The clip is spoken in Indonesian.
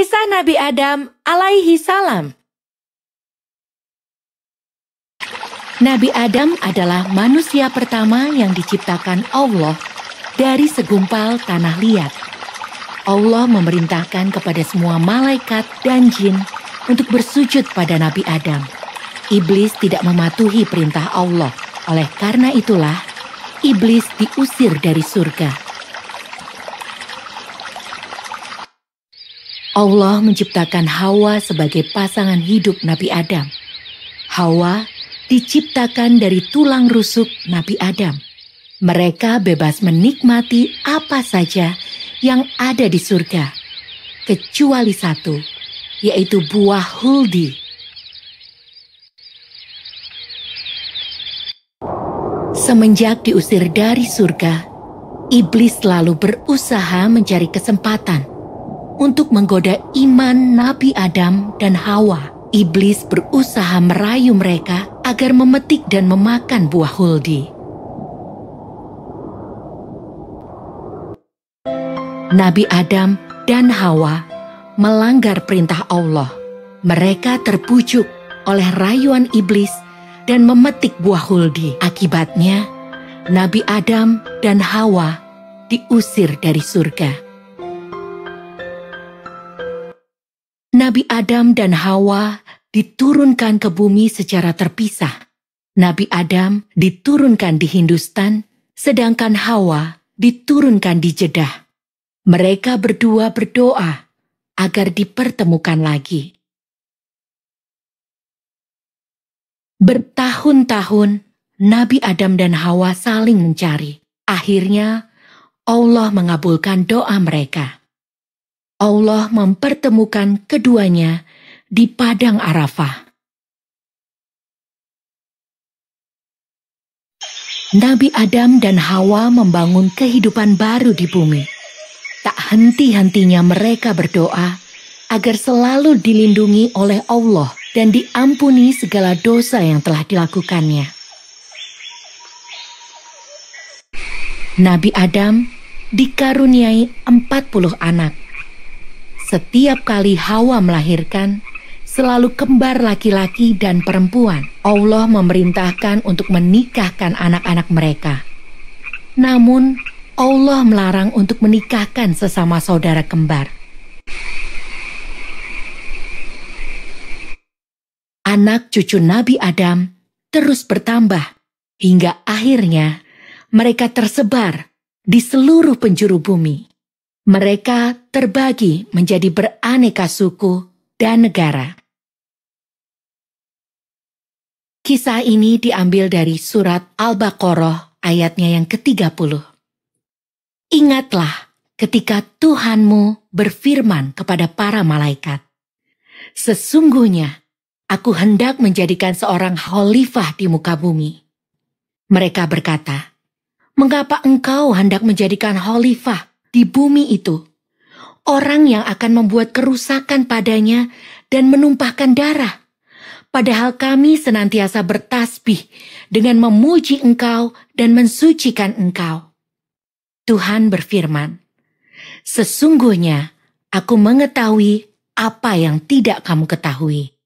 Kisah Nabi Adam alaihi salam. Nabi Adam adalah manusia pertama yang diciptakan Allah dari segumpal tanah liat. Allah memerintahkan kepada semua malaikat dan jin untuk bersujud pada Nabi Adam. Iblis tidak mematuhi perintah Allah. Oleh karena itulah, iblis diusir dari surga. Allah menciptakan Hawa sebagai pasangan hidup Nabi Adam. Hawa diciptakan dari tulang rusuk Nabi Adam. Mereka bebas menikmati apa saja yang ada di surga, kecuali satu, yaitu buah huldi. Semenjak diusir dari surga, iblis selalu berusaha mencari kesempatan untuk menggoda iman Nabi Adam dan Hawa. Iblis berusaha merayu mereka agar memetik dan memakan buah huldi. Nabi Adam dan Hawa melanggar perintah Allah. Mereka terpujuk oleh rayuan iblis dan memetik buah huldi. Akibatnya, Nabi Adam dan Hawa diusir dari surga. Nabi Adam dan Hawa diturunkan ke bumi secara terpisah. Nabi Adam diturunkan di Hindustan, sedangkan Hawa diturunkan di Jeddah. Mereka berdua berdoa agar dipertemukan lagi. Bertahun-tahun Nabi Adam dan Hawa saling mencari. Akhirnya, Allah mengabulkan doa mereka. Allah mempertemukan keduanya di Padang Arafah. Nabi Adam dan Hawa membangun kehidupan baru di bumi. Tak henti-hentinya mereka berdoa agar selalu dilindungi oleh Allah dan diampuni segala dosa yang telah dilakukannya. Nabi Adam dikaruniai 40 anak setiap kali Hawa melahirkan, selalu kembar laki-laki dan perempuan. Allah memerintahkan untuk menikahkan anak-anak mereka. Namun, Allah melarang untuk menikahkan sesama saudara kembar. Anak cucu Nabi Adam terus bertambah hingga akhirnya mereka tersebar di seluruh penjuru bumi. Mereka terbagi menjadi beraneka suku dan negara. Kisah ini diambil dari surat Al-Baqarah ayatnya yang ke-30. Ingatlah ketika Tuhanmu berfirman kepada para malaikat, Sesungguhnya aku hendak menjadikan seorang khalifah di muka bumi. Mereka berkata, Mengapa engkau hendak menjadikan khalifah? di bumi itu, orang yang akan membuat kerusakan padanya dan menumpahkan darah. Padahal kami senantiasa bertasbih dengan memuji Engkau dan mensucikan Engkau. Tuhan berfirman, "Sesungguhnya Aku mengetahui apa yang tidak kamu ketahui."